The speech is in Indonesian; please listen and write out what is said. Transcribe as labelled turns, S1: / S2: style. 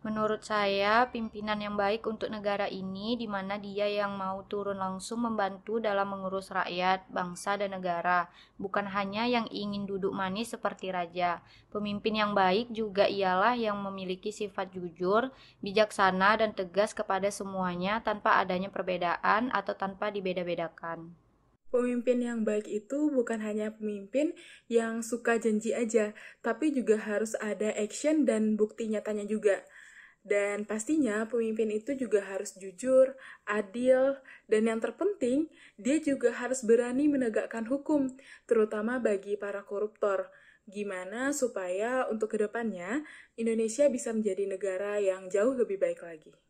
S1: Menurut saya, pimpinan yang baik untuk negara ini di mana dia yang mau turun langsung membantu dalam mengurus rakyat, bangsa, dan negara, bukan hanya yang ingin duduk manis seperti raja. Pemimpin yang baik juga ialah yang memiliki sifat jujur, bijaksana, dan tegas kepada semuanya tanpa adanya perbedaan atau tanpa dibeda-bedakan.
S2: Pemimpin yang baik itu bukan hanya pemimpin yang suka janji aja, tapi juga harus ada action dan bukti nyatanya juga. Dan pastinya pemimpin itu juga harus jujur, adil, dan yang terpenting, dia juga harus berani menegakkan hukum, terutama bagi para koruptor. Gimana supaya untuk kedepannya Indonesia bisa menjadi negara yang jauh lebih baik lagi.